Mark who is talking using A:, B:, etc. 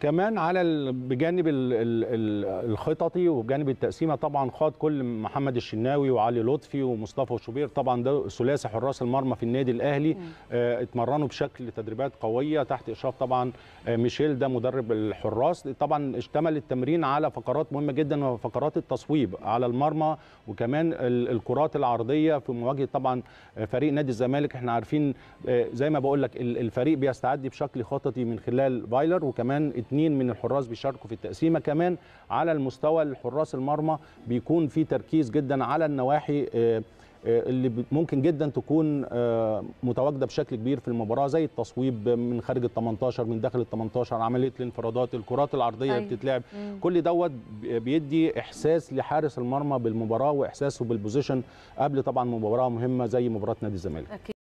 A: كمان على بجانب الخططي وبجانب التقسيمه طبعا خاض كل محمد الشناوي وعلي لطفي ومصطفى شوبير طبعا ده ثلاثي حراس المرمى في النادي الاهلي آه اتمرنوا بشكل تدريبات قويه تحت اشراف طبعا آه، ميشيل ده مدرب الحراس طبعا اشتمل التمرين على فقرات مهمه جدا وفقرات التصويب على المرمى وكمان الكرات العرضيه في مواجهه طبعا آه، فريق نادي الزمالك احنا عارفين آه، زي ما بقول لك الفريق بيستعد بشكل خططي من خلال فايلر وكمان اثنين من الحراس بيشاركوا في التقسيمه كمان على المستوى الحراس المرمى بيكون في تركيز جدا على النواحي آه، آه، اللي ممكن جدا تكون آه، متواجده بشكل كبير في المباراه زي التصويب من خارج ال 18 من داخل ال 18 عمليه الانفرادات الكرات العرضيه اللي أيوة. بتتلعب كل دوت بيدي احساس لحارس المرمى بالمباراه واحساسه بالبوزيشن قبل طبعا مباراه مهمه زي مباراه نادي الزمالك